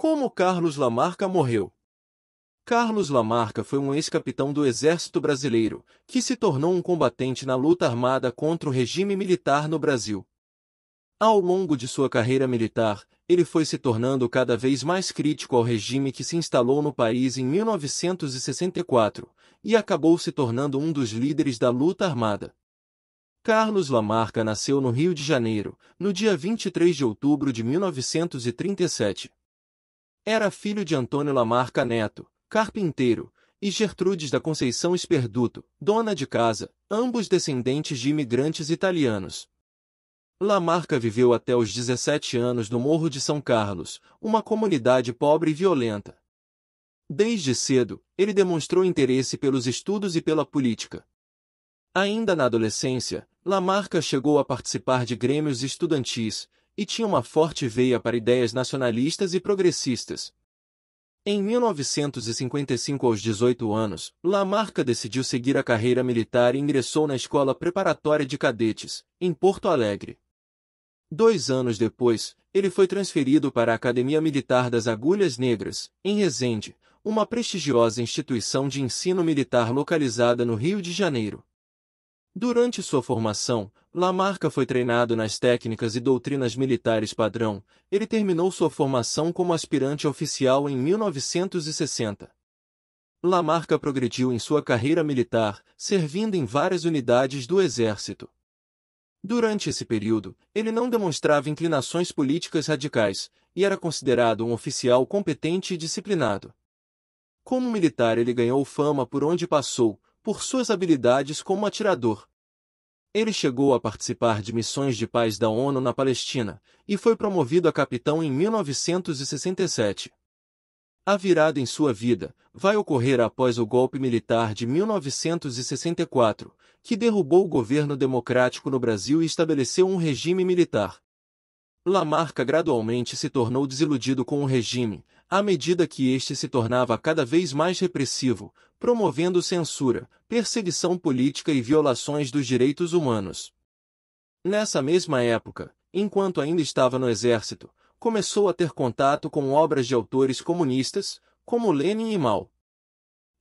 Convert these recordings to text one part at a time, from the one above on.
Como Carlos Lamarca morreu? Carlos Lamarca foi um ex-capitão do Exército Brasileiro, que se tornou um combatente na luta armada contra o regime militar no Brasil. Ao longo de sua carreira militar, ele foi se tornando cada vez mais crítico ao regime que se instalou no país em 1964 e acabou se tornando um dos líderes da luta armada. Carlos Lamarca nasceu no Rio de Janeiro, no dia 23 de outubro de 1937. Era filho de Antônio Lamarca Neto, carpinteiro, e Gertrudes da Conceição Esperduto, dona de casa, ambos descendentes de imigrantes italianos. Lamarca viveu até os 17 anos no Morro de São Carlos, uma comunidade pobre e violenta. Desde cedo, ele demonstrou interesse pelos estudos e pela política. Ainda na adolescência, Lamarca chegou a participar de grêmios estudantis, e tinha uma forte veia para ideias nacionalistas e progressistas. Em 1955, aos 18 anos, Lamarca decidiu seguir a carreira militar e ingressou na Escola Preparatória de Cadetes, em Porto Alegre. Dois anos depois, ele foi transferido para a Academia Militar das Agulhas Negras, em Resende, uma prestigiosa instituição de ensino militar localizada no Rio de Janeiro. Durante sua formação, Lamarca foi treinado nas técnicas e doutrinas militares padrão. Ele terminou sua formação como aspirante oficial em 1960. Lamarca progrediu em sua carreira militar, servindo em várias unidades do Exército. Durante esse período, ele não demonstrava inclinações políticas radicais e era considerado um oficial competente e disciplinado. Como militar, ele ganhou fama por onde passou, por suas habilidades como atirador. Ele chegou a participar de missões de paz da ONU na Palestina e foi promovido a capitão em 1967. A virada em sua vida vai ocorrer após o golpe militar de 1964, que derrubou o governo democrático no Brasil e estabeleceu um regime militar. Lamarca gradualmente se tornou desiludido com o regime, à medida que este se tornava cada vez mais repressivo, promovendo censura, perseguição política e violações dos direitos humanos. Nessa mesma época, enquanto ainda estava no exército, começou a ter contato com obras de autores comunistas, como Lenin e Mao.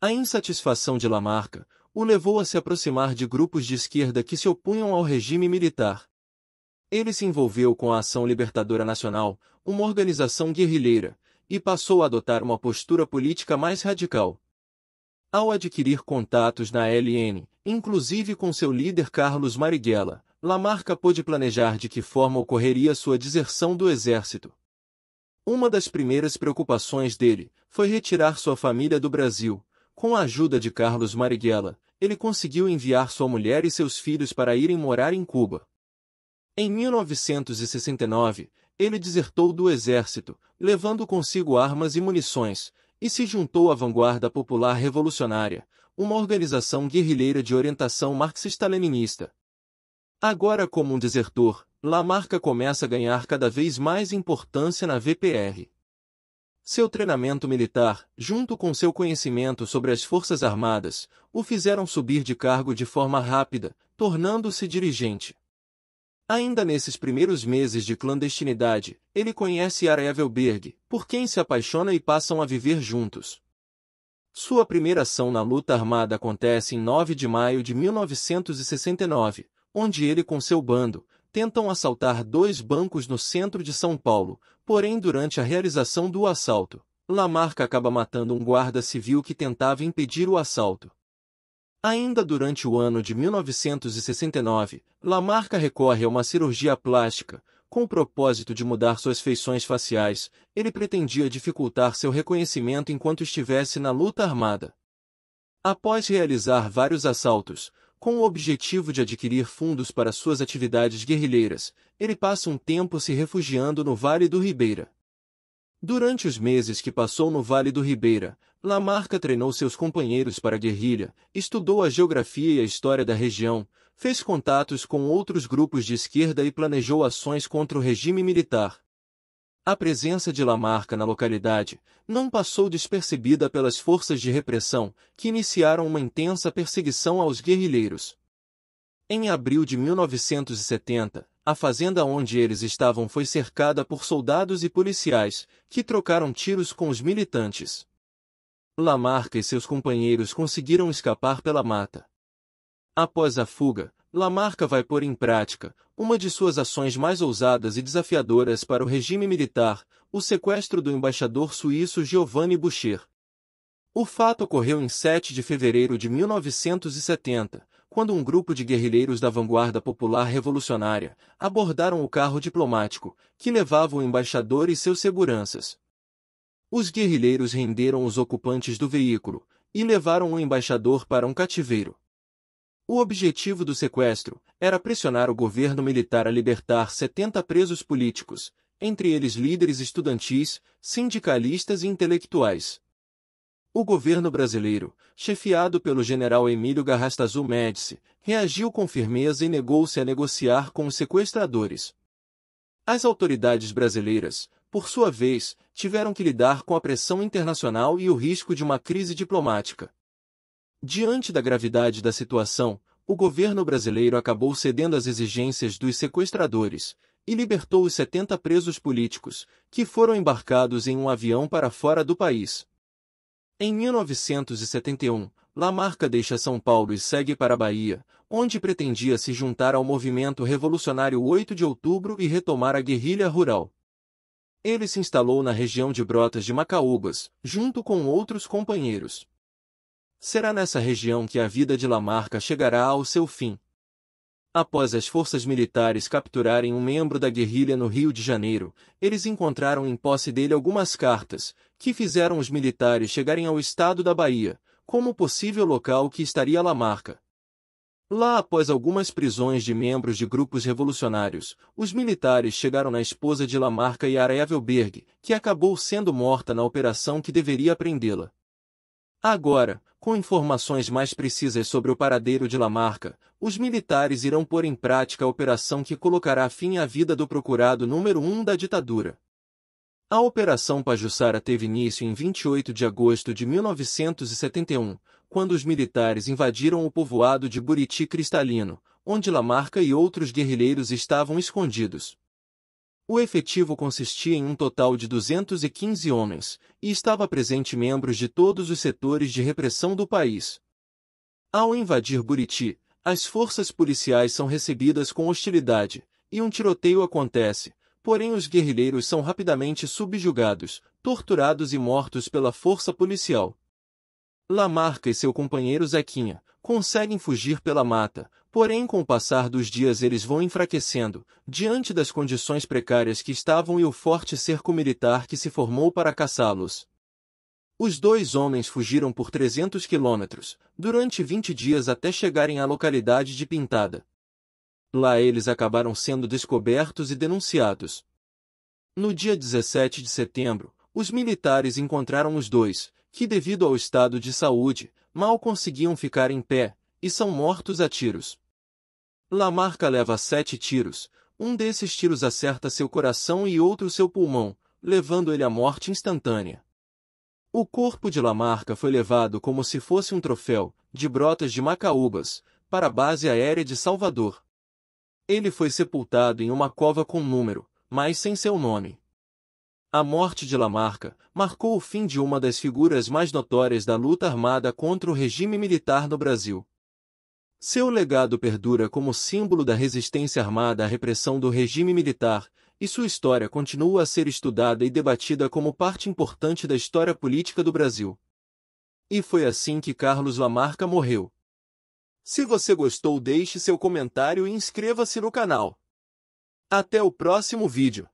A insatisfação de Lamarca o levou a se aproximar de grupos de esquerda que se opunham ao regime militar. Ele se envolveu com a Ação Libertadora Nacional, uma organização guerrilheira, e passou a adotar uma postura política mais radical. Ao adquirir contatos na LN, inclusive com seu líder Carlos Marighella, Lamarca pôde planejar de que forma ocorreria sua deserção do exército. Uma das primeiras preocupações dele foi retirar sua família do Brasil. Com a ajuda de Carlos Marighella, ele conseguiu enviar sua mulher e seus filhos para irem morar em Cuba. Em 1969, ele desertou do exército, levando consigo armas e munições, e se juntou à Vanguarda Popular Revolucionária, uma organização guerrilheira de orientação marxista-leninista. Agora como um desertor, Lamarca começa a ganhar cada vez mais importância na VPR. Seu treinamento militar, junto com seu conhecimento sobre as Forças Armadas, o fizeram subir de cargo de forma rápida, tornando-se dirigente. Ainda nesses primeiros meses de clandestinidade, ele conhece Yara Evelberg, por quem se apaixona e passam a viver juntos. Sua primeira ação na luta armada acontece em 9 de maio de 1969, onde ele com seu bando tentam assaltar dois bancos no centro de São Paulo, porém durante a realização do assalto, Lamarca acaba matando um guarda civil que tentava impedir o assalto. Ainda durante o ano de 1969, Lamarca recorre a uma cirurgia plástica, com o propósito de mudar suas feições faciais, ele pretendia dificultar seu reconhecimento enquanto estivesse na luta armada. Após realizar vários assaltos, com o objetivo de adquirir fundos para suas atividades guerrilheiras, ele passa um tempo se refugiando no Vale do Ribeira. Durante os meses que passou no Vale do Ribeira, Lamarca treinou seus companheiros para a guerrilha, estudou a geografia e a história da região, fez contatos com outros grupos de esquerda e planejou ações contra o regime militar. A presença de Lamarca na localidade não passou despercebida pelas forças de repressão, que iniciaram uma intensa perseguição aos guerrilheiros. Em abril de 1970, a fazenda onde eles estavam foi cercada por soldados e policiais, que trocaram tiros com os militantes. Lamarca e seus companheiros conseguiram escapar pela mata. Após a fuga, Lamarca vai pôr em prática uma de suas ações mais ousadas e desafiadoras para o regime militar, o sequestro do embaixador suíço Giovanni Boucher. O fato ocorreu em 7 de fevereiro de 1970, quando um grupo de guerrilheiros da vanguarda popular revolucionária abordaram o carro diplomático que levava o embaixador e seus seguranças, os guerrilheiros renderam os ocupantes do veículo e levaram o embaixador para um cativeiro. O objetivo do sequestro era pressionar o governo militar a libertar 70 presos políticos, entre eles líderes estudantis, sindicalistas e intelectuais. O governo brasileiro, chefiado pelo general Emílio Garrastazu Médici, reagiu com firmeza e negou-se a negociar com os sequestradores. As autoridades brasileiras, por sua vez, tiveram que lidar com a pressão internacional e o risco de uma crise diplomática. Diante da gravidade da situação, o governo brasileiro acabou cedendo às exigências dos sequestradores e libertou os 70 presos políticos, que foram embarcados em um avião para fora do país. Em 1971, Lamarca deixa São Paulo e segue para a Bahia, onde pretendia se juntar ao movimento revolucionário 8 de outubro e retomar a guerrilha rural. Ele se instalou na região de Brotas de Macaúbas, junto com outros companheiros. Será nessa região que a vida de Lamarca chegará ao seu fim. Após as forças militares capturarem um membro da guerrilha no Rio de Janeiro, eles encontraram em posse dele algumas cartas, que fizeram os militares chegarem ao estado da Bahia, como possível local que estaria Lamarca. Lá, após algumas prisões de membros de grupos revolucionários, os militares chegaram na esposa de Lamarca e Evelberg, que acabou sendo morta na operação que deveria prendê-la. Agora, com informações mais precisas sobre o paradeiro de Lamarca, os militares irão pôr em prática a operação que colocará fim à vida do procurado número um da ditadura. A Operação Pajussara teve início em 28 de agosto de 1971, quando os militares invadiram o povoado de Buriti Cristalino, onde Lamarca e outros guerrilheiros estavam escondidos. O efetivo consistia em um total de 215 homens, e estava presente membros de todos os setores de repressão do país. Ao invadir Buriti, as forças policiais são recebidas com hostilidade, e um tiroteio acontece, porém os guerrilheiros são rapidamente subjugados, torturados e mortos pela força policial. Lamarca e seu companheiro Zequinha conseguem fugir pela mata, porém com o passar dos dias eles vão enfraquecendo, diante das condições precárias que estavam e o forte cerco militar que se formou para caçá-los. Os dois homens fugiram por 300 quilômetros, durante 20 dias até chegarem à localidade de Pintada, Lá eles acabaram sendo descobertos e denunciados. No dia 17 de setembro, os militares encontraram os dois, que devido ao estado de saúde, mal conseguiam ficar em pé, e são mortos a tiros. Lamarca leva sete tiros, um desses tiros acerta seu coração e outro seu pulmão, levando ele à morte instantânea. O corpo de Lamarca foi levado como se fosse um troféu, de brotas de macaúbas, para a base aérea de Salvador, ele foi sepultado em uma cova com número, mas sem seu nome. A morte de Lamarca marcou o fim de uma das figuras mais notórias da luta armada contra o regime militar no Brasil. Seu legado perdura como símbolo da resistência armada à repressão do regime militar, e sua história continua a ser estudada e debatida como parte importante da história política do Brasil. E foi assim que Carlos Lamarca morreu. Se você gostou deixe seu comentário e inscreva-se no canal. Até o próximo vídeo.